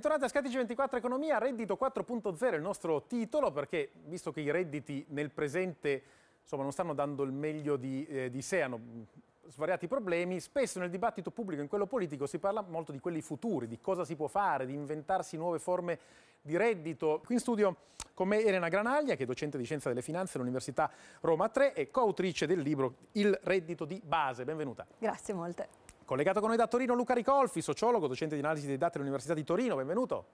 Bentornati a Scattici 24 Economia, reddito 4.0 il nostro titolo perché visto che i redditi nel presente insomma, non stanno dando il meglio di, eh, di sé, hanno mm, svariati problemi, spesso nel dibattito pubblico, e in quello politico, si parla molto di quelli futuri, di cosa si può fare, di inventarsi nuove forme di reddito. Qui in studio con me Elena Granaglia, che è docente di Scienza delle Finanze all'Università Roma 3 e coautrice del libro Il reddito di base. Benvenuta. Grazie molte. Collegato con noi da Torino Luca Ricolfi, sociologo, docente di analisi dei dati all'Università di Torino, benvenuto.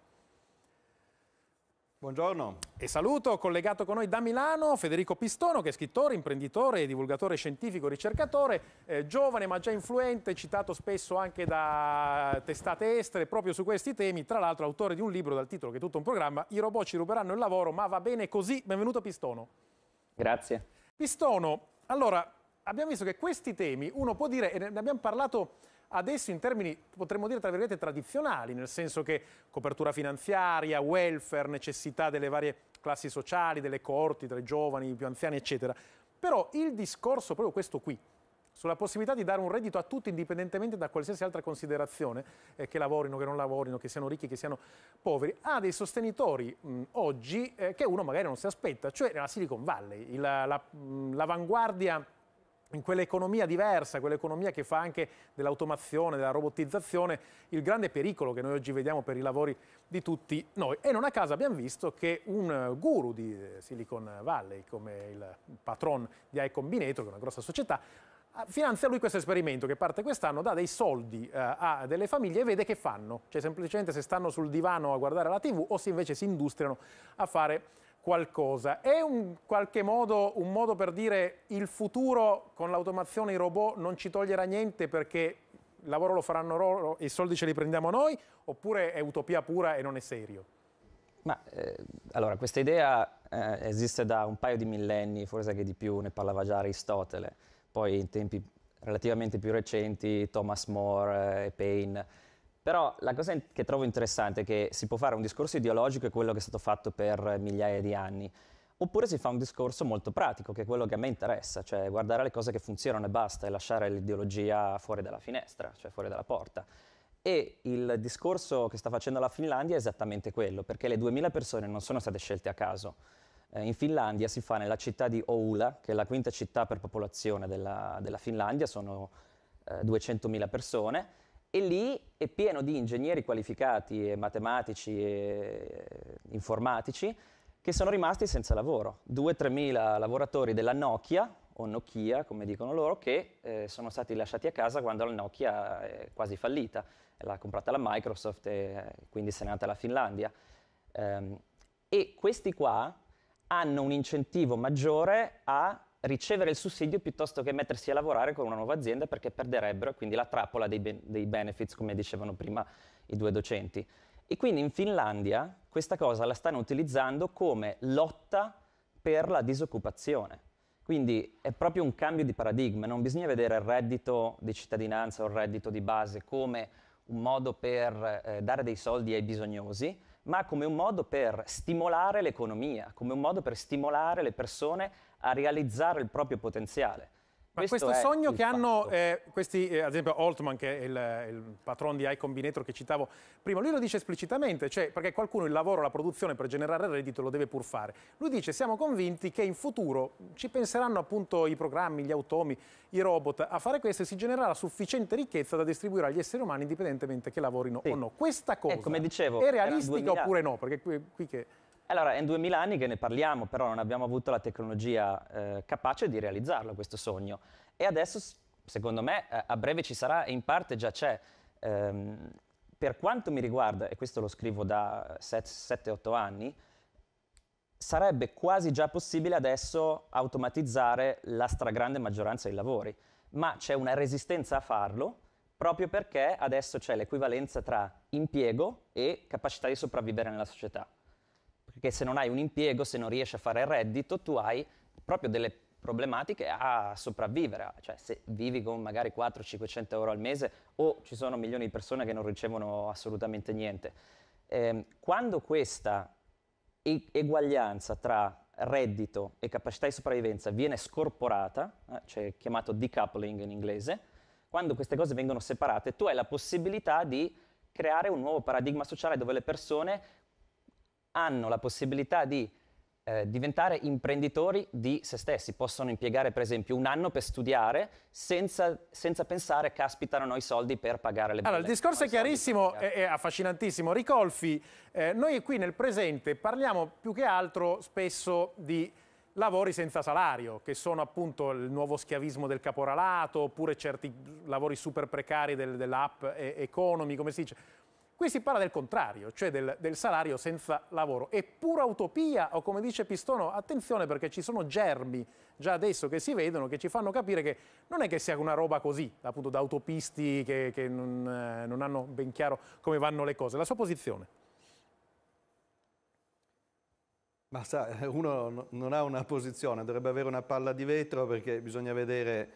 Buongiorno. E saluto collegato con noi da Milano Federico Pistono, che è scrittore, imprenditore, divulgatore scientifico, ricercatore, eh, giovane ma già influente, citato spesso anche da testate estere proprio su questi temi, tra l'altro autore di un libro dal titolo che è tutto un programma, I robot ci ruberanno il lavoro, ma va bene così. Benvenuto Pistono. Grazie. Pistono, allora abbiamo visto che questi temi, uno può dire, e ne abbiamo parlato adesso in termini, potremmo dire, tra virgolette, tradizionali, nel senso che copertura finanziaria, welfare, necessità delle varie classi sociali, delle coorti, tra i giovani, i più anziani, eccetera. Però il discorso, proprio questo qui, sulla possibilità di dare un reddito a tutti indipendentemente da qualsiasi altra considerazione, eh, che lavorino, che non lavorino, che siano ricchi, che siano poveri, ha dei sostenitori mh, mm, oggi eh, che uno magari non si aspetta, cioè la Silicon Valley, mm, l'avanguardia la, in quell'economia diversa, quell'economia che fa anche dell'automazione, della robotizzazione, il grande pericolo che noi oggi vediamo per i lavori di tutti noi. E non a caso abbiamo visto che un guru di eh, Silicon Valley, come il patron di iCombinator, che è una grossa società, finanzia lui questo esperimento che parte quest'anno, dà dei soldi eh, a delle famiglie e vede che fanno, cioè semplicemente se stanno sul divano a guardare la tv o se invece si industriano a fare qualcosa. È un qualche modo un modo per dire il futuro con l'automazione i robot non ci toglierà niente perché il lavoro lo faranno loro e i soldi ce li prendiamo noi oppure è utopia pura e non è serio? Ma eh, allora questa idea eh, esiste da un paio di millenni, forse anche di più, ne parlava già Aristotele, poi in tempi relativamente più recenti Thomas More eh, e Paine però la cosa che trovo interessante è che si può fare un discorso ideologico, è quello che è stato fatto per eh, migliaia di anni, oppure si fa un discorso molto pratico, che è quello che a me interessa, cioè guardare le cose che funzionano e basta e lasciare l'ideologia fuori dalla finestra, cioè fuori dalla porta. E il discorso che sta facendo la Finlandia è esattamente quello, perché le 2000 persone non sono state scelte a caso. Eh, in Finlandia si fa nella città di Oula, che è la quinta città per popolazione della, della Finlandia, sono eh, 200.000 persone, e lì è pieno di ingegneri qualificati e matematici e eh, informatici che sono rimasti senza lavoro. 2-3 mila lavoratori della Nokia, o Nokia come dicono loro, che eh, sono stati lasciati a casa quando la Nokia è quasi fallita. L'ha comprata la Microsoft e eh, quindi se n'è andata alla Finlandia. Um, e questi qua hanno un incentivo maggiore a ricevere il sussidio piuttosto che mettersi a lavorare con una nuova azienda perché perderebbero e quindi la trappola dei, ben, dei benefits, come dicevano prima i due docenti. E quindi in Finlandia questa cosa la stanno utilizzando come lotta per la disoccupazione. Quindi è proprio un cambio di paradigma, non bisogna vedere il reddito di cittadinanza o il reddito di base come un modo per eh, dare dei soldi ai bisognosi, ma come un modo per stimolare l'economia, come un modo per stimolare le persone a realizzare il proprio potenziale. Ma questo, questo sogno che fatto. hanno eh, questi, eh, ad esempio Altman, che è il, eh, il patron di iCombinator che citavo prima, lui lo dice esplicitamente, cioè perché qualcuno il lavoro, la produzione per generare reddito lo deve pur fare. Lui dice siamo convinti che in futuro ci penseranno appunto i programmi, gli automi, i robot a fare questo e si genererà sufficiente ricchezza da distribuire agli esseri umani indipendentemente che lavorino sì. o no. Questa ecco, cosa eh, dicevo, è realistica 2000... oppure no? Perché qui, qui che... Allora, è in 2000 anni che ne parliamo, però non abbiamo avuto la tecnologia eh, capace di realizzarlo questo sogno. E adesso, secondo me, eh, a breve ci sarà e in parte già c'è. Ehm, per quanto mi riguarda, e questo lo scrivo da 7-8 anni, sarebbe quasi già possibile adesso automatizzare la stragrande maggioranza dei lavori, ma c'è una resistenza a farlo proprio perché adesso c'è l'equivalenza tra impiego e capacità di sopravvivere nella società che se non hai un impiego, se non riesci a fare il reddito, tu hai proprio delle problematiche a sopravvivere, cioè se vivi con magari 400-500 euro al mese o ci sono milioni di persone che non ricevono assolutamente niente. Eh, quando questa eguaglianza tra reddito e capacità di sopravvivenza viene scorporata, eh, cioè chiamato decoupling in inglese, quando queste cose vengono separate, tu hai la possibilità di creare un nuovo paradigma sociale dove le persone hanno la possibilità di eh, diventare imprenditori di se stessi. Possono impiegare per esempio un anno per studiare senza, senza pensare caspitano i soldi per pagare le bollette. Allora il discorso è chiarissimo e affascinantissimo. Ricolfi, eh, noi qui nel presente parliamo più che altro spesso di lavori senza salario, che sono appunto il nuovo schiavismo del caporalato, oppure certi lavori super precari del, dell'app eh, economy, come si dice Qui si parla del contrario, cioè del, del, salario senza lavoro. È pura utopia o come dice Pistono, attenzione perché ci sono germi già adesso che si vedono che ci fanno capire che non è che sia una roba così, appunto da autopisti che, che non, eh, non hanno ben chiaro come vanno le cose. La sua posizione? Ma sa, uno non ha una posizione, dovrebbe avere una palla di vetro perché bisogna vedere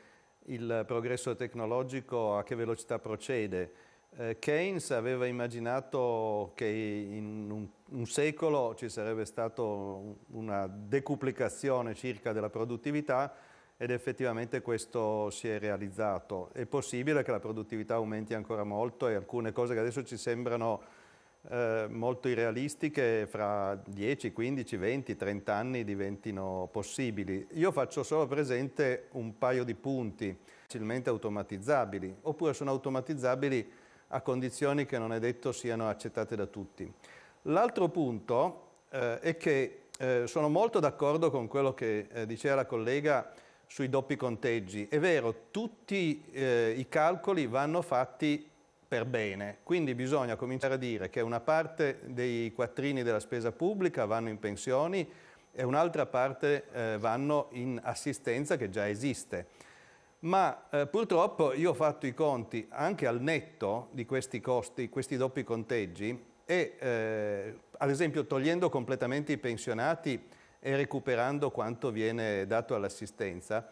il progresso tecnologico a che velocità procede eh, Keynes aveva immaginato che in un, un, secolo ci sarebbe stata una decuplicazione circa della produttività ed effettivamente questo si è realizzato. È possibile che la produttività aumenti ancora molto e alcune cose che adesso ci sembrano eh, molto irrealistiche fra 10, 15, 20, 30 anni diventino possibili. Io faccio solo presente un paio di punti facilmente automatizzabili oppure sono automatizzabili a condizioni che non è detto siano accettate da tutti. L'altro punto eh, è che eh, sono molto d'accordo con quello che eh, diceva la collega sui doppi conteggi. È vero, tutti eh, i calcoli vanno fatti per bene, quindi bisogna cominciare a dire che una parte dei quattrini della spesa pubblica vanno in pensioni e un'altra parte eh, vanno in assistenza che già esiste ma eh, purtroppo io ho fatto i conti anche al netto di questi costi, questi doppi conteggi e eh, ad esempio togliendo completamente i pensionati e recuperando quanto viene dato all'assistenza,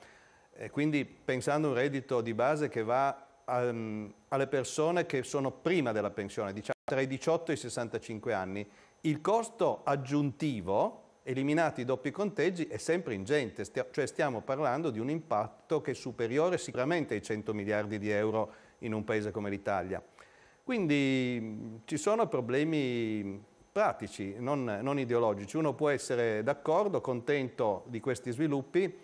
eh, quindi pensando a un reddito di base che va um, alle persone che sono prima della pensione, diciamo tra i 18 e i 65 anni, il costo aggiuntivo eliminati i doppi conteggi, è sempre ingente, stia cioè stiamo parlando di un impatto che è superiore sicuramente ai 100 miliardi di euro in un paese come l'Italia. Quindi ci sono problemi pratici, non, non ideologici. Uno può essere d'accordo, contento di questi sviluppi,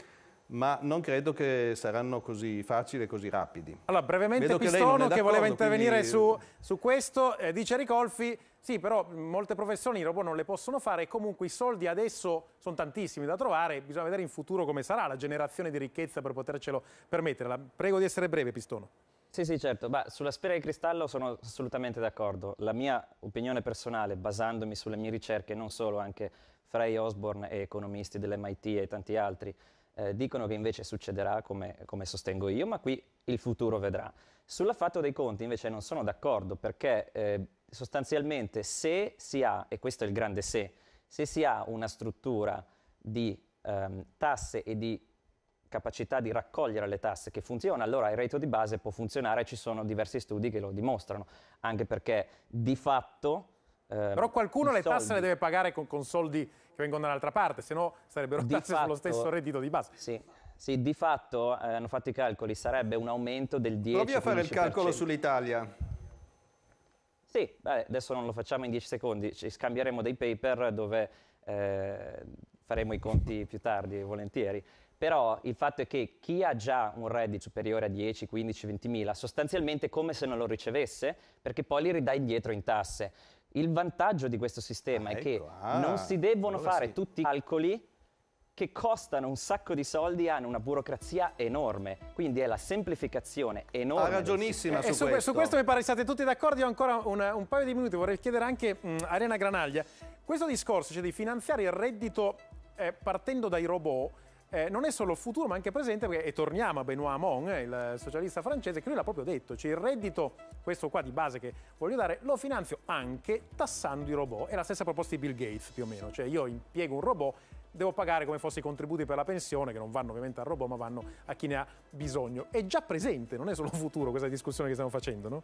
ma non credo che saranno così facili e così rapidi. Allora, brevemente Vedo Pistono che, che voleva intervenire quindi... su, su, questo, eh, dice Ricolfi, sì però molte professioni i robot non le possono fare e comunque i soldi adesso sono tantissimi da trovare, bisogna vedere in futuro come sarà la generazione di ricchezza per potercelo permettere. La prego di essere breve Pistono. Sì, sì, certo. Bah, sulla sfera di cristallo sono assolutamente d'accordo. La mia opinione personale, basandomi sulle mie ricerche, non solo, anche fra i Osborne e economisti dell'MIT e tanti altri, eh, dicono che invece succederà come, come, sostengo io, ma qui il futuro vedrà. Sulla fatto dei conti invece non sono d'accordo perché eh, sostanzialmente se si ha, e questo è il grande se, se si ha una struttura di ehm, tasse e di capacità di raccogliere le tasse che funziona, allora il reddito di base può funzionare, ci sono diversi studi che lo dimostrano, anche perché di fatto... Eh, Però qualcuno le soldi... tasse le deve pagare con, con soldi che vengono dall'altra parte, se no sarebbero di tasse fatto, sullo stesso reddito di base. Sì. Sì, di fatto eh, hanno fatto i calcoli, sarebbe un aumento del 10 Provi a fare il calcolo sull'Italia. Sì, beh, adesso non lo facciamo in 10 secondi, ci scambieremo dei paper dove eh, faremo i conti più tardi, volentieri. Però il fatto è che chi ha già un reddito superiore a 10, 15, 20 mila, sostanzialmente è come se non lo ricevesse, perché poi li ridai indietro in tasse. Il vantaggio di questo sistema ah, è ecco, che ah, non si devono fare sì. tutti i calcoli che costano un sacco di soldi e hanno una burocrazia enorme. Quindi è la semplificazione enorme. Ha ragionissima su, e su questo. su questo mi pare che siate tutti d'accordo. Io ancora un, un, paio di minuti vorrei chiedere anche a mm, Arena Granaglia. Questo discorso, cioè di finanziare il reddito eh, partendo dai robot, eh, non è solo futuro ma anche presente perché, e torniamo a Benoît Hamon, eh, il socialista francese, che lui l'ha proprio detto, cioè il reddito, questo qua di base che voglio dare, lo finanzio anche tassando i robot, è la stessa proposta di Bill Gates più o meno, cioè io impiego un robot devo pagare come fosse i contributi per la pensione, che non vanno ovviamente al robot, ma vanno a chi ne ha bisogno. È già presente, non è solo futuro questa discussione che stiamo facendo, no?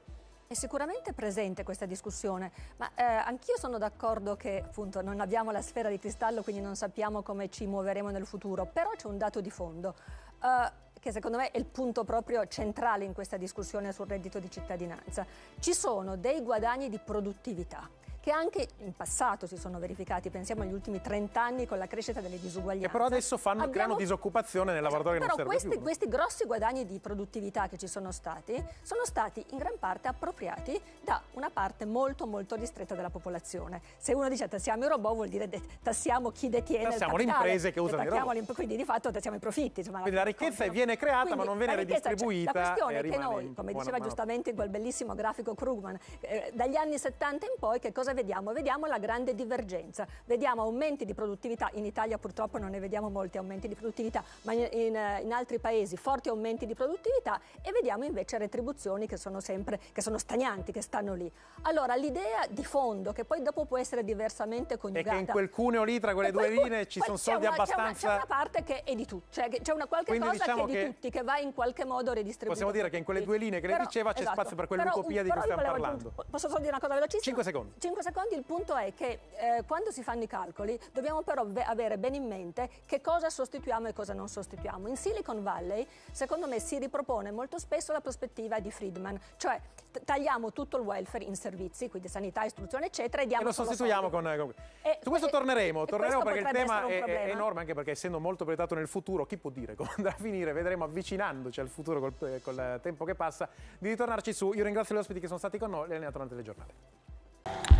È sicuramente presente questa discussione, ma eh, anch'io sono d'accordo che appunto non abbiamo la sfera di cristallo, quindi non sappiamo come ci muoveremo nel futuro, però c'è un dato di fondo. Uh, che secondo me è il punto proprio centrale in questa discussione sul reddito di cittadinanza. Ci sono dei guadagni di produttività che anche in passato si sono verificati, pensiamo agli ultimi 30 anni con la crescita delle disuguaglianze. Che però adesso fanno, Abbiamo... creano disoccupazione nel lavoratore esatto, che non serve questi, più. questi grossi guadagni di produttività che ci sono stati sono stati in gran parte appropriati da una parte molto molto ristretta della popolazione. Se uno dice tassiamo i robot vuol dire tassiamo chi detiene tassiamo il capitale. le imprese che usano i robot. Quindi di fatto tassiamo i profitti. Insomma, quindi la ricchezza contano. viene creata quindi, ma non viene cioè, redistribuita. Cioè, la questione è che noi, come diceva mano. giustamente in quel bellissimo grafico Krugman, eh, dagli anni 70 in poi che cosa vediamo? Vediamo la grande divergenza, vediamo aumenti di produttività, in Italia purtroppo non ne vediamo molti aumenti di produttività, ma in, eh, in, altri paesi forti aumenti di produttività e vediamo invece retribuzioni che sono sempre, che sono stagnanti, che stanno lì. Allora l'idea di fondo, che poi dopo può essere diversamente coniugata... E che in quel cuneo lì tra quelle due linee ci sono soldi una, abbastanza... C'è una, c'è una, parte che è di tutti, cioè c'è una qualche Quindi cosa diciamo che è di che... tutti, che va in qualche modo redistribuita. Possiamo dire che in quelle due linee che però, lei diceva c'è esatto, spazio per quell'utopia però, di cui stiamo parlando. posso solo dire una cosa velocissima? 5 secondi. 5 secondi secondi il punto è che eh, quando si fanno i calcoli dobbiamo però avere bene in mente che cosa sostituiamo e cosa non sostituiamo. In Silicon Valley secondo me si ripropone molto spesso la prospettiva di Friedman, cioè tagliamo tutto il welfare in servizi, quindi sanità, istruzione eccetera e diamo... E lo sostituiamo con... Eh, con... E, Su questo e, torneremo, torneremo questo perché il tema è, è, enorme anche perché essendo molto proiettato nel futuro, chi può dire come andrà a finire, vedremo avvicinandoci al futuro col, eh, col eh, tempo che passa, di ritornarci su. Io ringrazio gli ospiti che sono stati con noi e le tornate del giornale.